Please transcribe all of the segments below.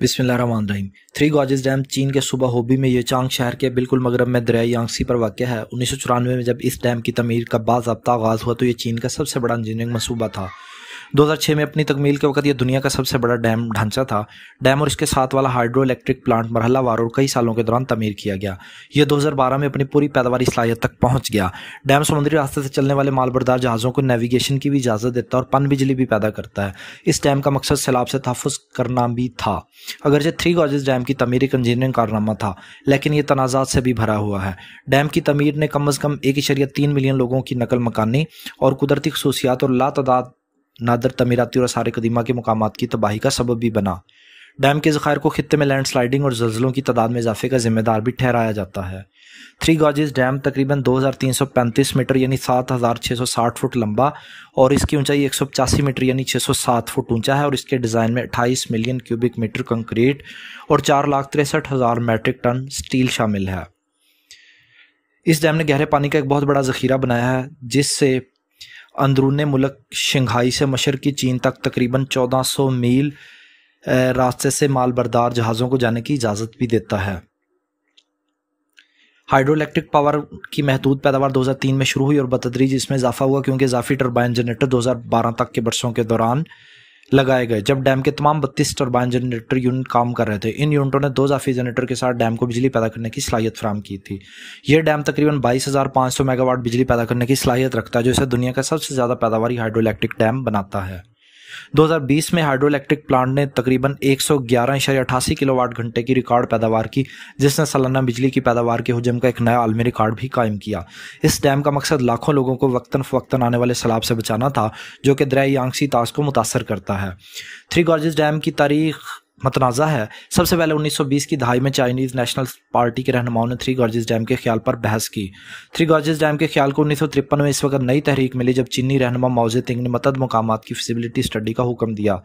बिस्मिल्लाम three गॉजेज dam चीन के सुबह होबी में येचांग शहर के बिल्कुल मगरब में दरिया यांगसी पर वाक़ है उन्नीस सौ चौरानवे में जब इस डैम की तमीर का बाबा आगाज़ हुआ तो ये चीन का सबसे बड़ा इंजीनियरिंग मनसूबा था 2006 में अपनी तकमील के वक्त यह दुनिया का सबसे बड़ा डैम ढांचा था डैम और इसके साथ वाला हाइड्रो इलेक्ट्रिक प्लांट मरहला वार और कई सालों के दौरान तमीर किया गया यह 2012 में अपनी पूरी पैदावार सलाहियत तक पहुंच गया डैम समुद्री रास्ते से चलने वाले मालबरदार जहाज़ों को नेविगेशन की भी इजाज़त देता है और पन बिजली भी पैदा करता है इस डैम का मकसद सैलाब से तहफ़ करना भी था अगरचे थ्री गॉजेज डैम की तमीर एक इंजीनियरिंग कारनामा था लेकिन यह तनाजा से भी भरा हुआ है डैम की तमीर ने कम अज़ कम एक इशरिया तीन मिलियन लोगों की नकल मकानी और कुदरती खसूसियात और लातदाद नादर तमीराती और सारे कदीमा के मकाम की तबाही का सबब भी बना डैम के ज़खायर को खत्े में लैंड स्लाइडिंग और जल्जलों की तादाद में इजाफे का जिम्मेदार भी ठहराया जाता है थ्री गॉजेज डैम तकरीबन 2335 मीटर यानी 7660 फुट लंबा और इसकी ऊंचाई एक मीटर यानी 607 फुट ऊंचा है और इसके डिज़ाइन में 28 मिलियन क्यूबिक मीटर कंक्रीट और चार लाख तिरसठ हज़ार मैट्रिक टन स्टील शामिल है इस डैम ने गहरे पानी का एक बहुत बड़ा ज़खीरा बनाया है जिससे अंदरून मुल्क शंघाई से मशरकी चीन तक तकरीबन 1400 मील रास्ते से मालबरदार जहाज़ों को जाने की इजाज़त भी देता है हाइड्रो इलेक्ट्रिक पावर की महदूद पैदावार 2003 में शुरू हुई और बतदरीज इसमें इजाफा हुआ क्योंकि इजाफी टर्बाइन जनरेटर 2012 तक के बरसों के दौरान लगाए गए जब डैम के तमाम बत्तीस टर्बाइन जनरेटर यूनिट काम कर रहे थे इन यूनिटों ने दो जाफी जनरेटर के साथ डैम को बिजली पैदा करने की सलाहियत फ्राहम की थी यह डैम तकरीबन 22,500 मेगावाट बिजली पैदा करने की सलाहियत रखता है जो इसे दुनिया का सबसे ज़्यादा पैदावारी हाइड्रोलैक्ट्रिक डैम बनाता है 2020 में हाइड्रो इलेक्ट्रिक प्लांट ने तकरीबन एक सौ किलोवाट घंटे की रिकॉर्ड पैदावार की जिसने सालाना बिजली की पैदावार के हजम का एक नया आलमी रिकॉर्ड भी कायम किया इस डैम का मकसद लाखों लोगों को वक्ता फ़वक्ता आने वाले सैलाब से बचाना था जो कि दरियाई आंगसी ताश को मुतासर करता है थ्री गॉर्जेस डैम की तारीख मतनाज़ा है सबसे पहले 1920 की दहाई में चाइनीज़ नेशनल पार्टी के रहनुमाओं ने थ्री गॉर्जिस डैम के ख्याल पर बहस की थ्री गॉर्जिस डैम के ख्याल को उन्नीस में इस वक्त नई तहरीक मिली जब चीनी रहनुमा माओजे तिंग ने मतद मकाम की फिजिबिलिटी स्टडी का हुक्म दिया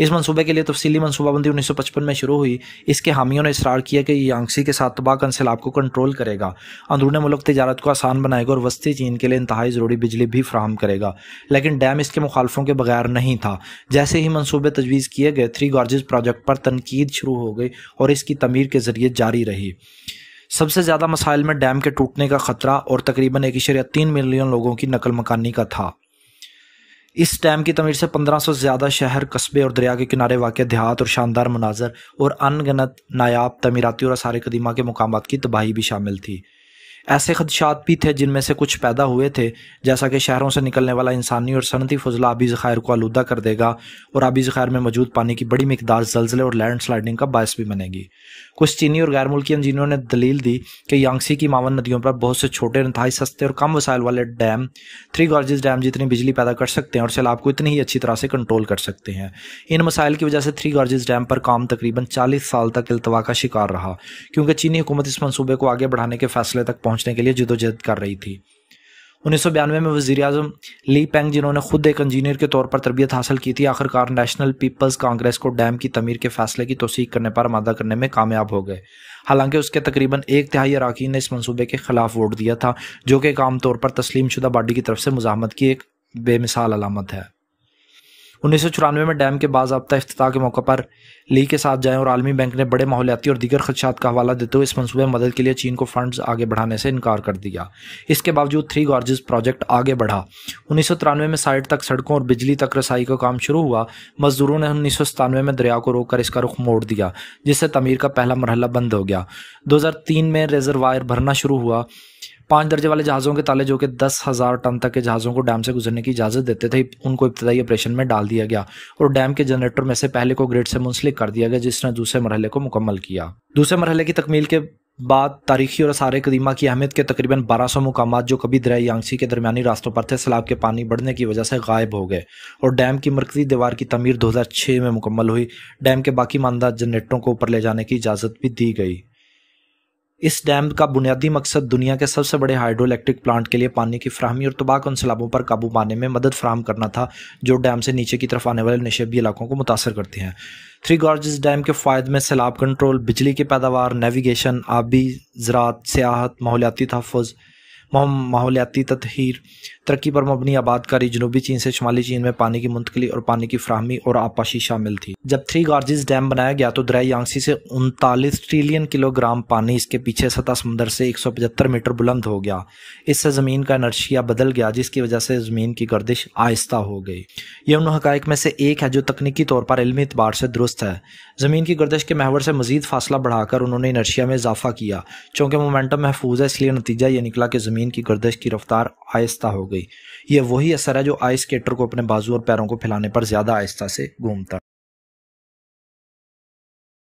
इस मनसूबे के लिए तफसीली मनसूबाबंदी 1955 में शुरू हुई इसके हामियों ने इसरार किया कि यांगसी के साथ तबाह इंसलाब को कंट्रोल करेगा अंदरून मुल्क तजारत को आसान बनाएगा और वस्ती चीन के लिए इंतहाई ज़रूरी बिजली भी फ्राहम करेगा लेकिन डैम इसके मुखालफों के बगैर नहीं था जैसे ही मनसूबे तजवीज़ किए गए थ्री गार्जेज प्रोजेक्ट पर तनकीद शुरू हो गई और इसकी तमीर के ज़रिए जारी रही सबसे ज़्यादा मसाइल में डैम के टूटने का ख़तरा और तकरीबन एक इशरिया तीन मिलियन लोगों की नकल मकानी का था इस डैम की तमीर से 1500 से ज़्यादा शहर कस्बे और दरिया के किनारे वाक़ देहात और शानदार मनाजर और अनगनत नायाब तमीराती और सारे कदीमा के मुकाम की तबाही भी शामिल थी ऐसे खदशात भी थे जिनमें से कुछ पैदा हुए थे जैसा कि शहरों से निकलने वाला इंसानी और सनती फजला आबी ज़ख़ायर को आलूदा कर देगा और आबी ज़ख़ायर में मौजूद पानी की बड़ी मकदार जल्जले और लैंड स्लाइडिंग का बायस भी बनेगी कुछ चीनी और गैर मुल्की इंजीनियरों ने दलील दी कि यांगसी की मावन नदियों पर बहुत से छोटे नतहाई सस्ते और कम वसायल वाले डैम थ्री गॉर्जिस डैम जितनी बिजली पैदा कर सकते हैं और सैलाब को इतनी ही अच्छी तरह से कंट्रोल कर सकते हैं इन मसाइल की वजह से थ्री गॉर्जिस डैम पर काम तकरीबन चालीस साल तक अल्तवा का शिकार रहा क्योंकि चीनी हुकूमत इस मनसूबे को आगे बढ़ाने के फैसले तक पहुंच पहुंचने के लिए जिदोजहद कर रही थी उन्नीस में वजी अजम ली पेंग जिन्होंने खुद एक इंजीनियर के तौर पर तरबियत हासिल की थी आखिरकार नेशनल पीपल्स कांग्रेस को डैम की तमीर के फैसले की तोसीक करने पर आमादा करने में कामयाब हो गए हालांकि उसके तकरीबन एक तिहाई अरकान ने इस मनसूबे के खिलाफ वोट दिया था जो कि एक आमतौर पर तस्लीम शुदा बाडी की तरफ से मुजामत की एक बेमिसाल अलामत है उन्नीस में डैम के बाबा अफ्ताह के मौके पर ली के साथ जाएं और आलमी बैंक ने बड़े माहौलियाती और दीगर खदशात का हवाला देते हुए इस मनसूबे में मदद के लिए चीन को फंड्स आगे बढ़ाने से इनकार कर दिया इसके बावजूद थ्री गार्जेस प्रोजेक्ट आगे बढ़ा उन्नीस में साइड तक सड़कों और बिजली तक रसाई का काम शुरू हुआ मजदूरों ने उन्नीस में दरिया को रोककर इसका रुख मोड़ दिया जिससे तमीर का पहला मरहला बंद हो गया दो में रिजर्वायर भरना शुरू हुआ पांच दर्जे वाले जहाज़ों के ताले जो कि दस हज़ार टन तक के जहाज़ों को डैम से गुजरने की इजाज़त देते थे उनको इब्तदाई ऑपरेशन में डाल दिया गया और डैम के जनरेटर में से पहले को ग्रिड से मुंसलिक कर दिया गया जिसने दूसरे मरहले को मुकम्मल किया दूसरे मरहले की तकमील के बाद तारीखी और असार कदीमा की अहमियत के तकरीबन 1200 सौ मुकाम जो कभी दरिया यांगसी के दरमियानी रास्तों पर थे सैलाब के पानी बढ़ने की वजह से गायब हो गए और डैम की मरकजी दीवार की तमीर 2006 में मुकम्मल हुई डैम के बाकी मानदा जनरेटरों को ऊपर ले जाने की इजाज़त भी दी गई इस डैम का बुनियादी मकसद दुनिया के सबसे बड़े हाइड्रो इलेक्ट्रिक प्लांट के लिए पानी की फ्राहमी और तबाह उन सैलाबों पर काबू पाने में मदद फ्राहम करना था जो डैम से नीचे की तरफ आने वाले नशेबी इलाकों को मुतासर करते हैं थ्री गार्जेस डैम के फ़ायदे में सैलाब कंट्रोल बिजली की पैदावार नेविगेशन आबी ज़रात सियाहत माहौलियाती तहफ़ माहौलियाती तथहर तरक्की पर मबनी आबादकारी जनूबी चीन से शुमाली चीन में पानी की मुंतकली और पानी की फ्राहमी और आपाशी शामिल थी जब थ्री गार्जिस डैम बनाया गया तो दरिया यांगसी से उनतालीस ट्रिलियन किलोग्राम पानी इसके पीछे सतह समुद्र से एक मीटर बुलंद हो गया इससे ज़मीन का नर्शिया बदल गया जिसकी वजह से ज़मीन की गर्दिश आहिस्ता हो गई यह उन हक़ में से एक है जो तकनीकी तौर पर इलमी अतबार से दुरुस्त है ज़मीन की गर्दिश के महवर से मजीद फासला बढ़ाकर उन्होंने नर्शिया में इजाफा किया चूँकि मोमेंटम महफूज है इसलिए नतीजा ये निकला कि ज़मीन ज़मीन की गर्दश की रफ्तार आहिस्ता हो गई यह वही असर है जो आइस स्केटर को अपने बाजू और पैरों को फैलाने पर ज़्यादा आहिस्ता से घूमता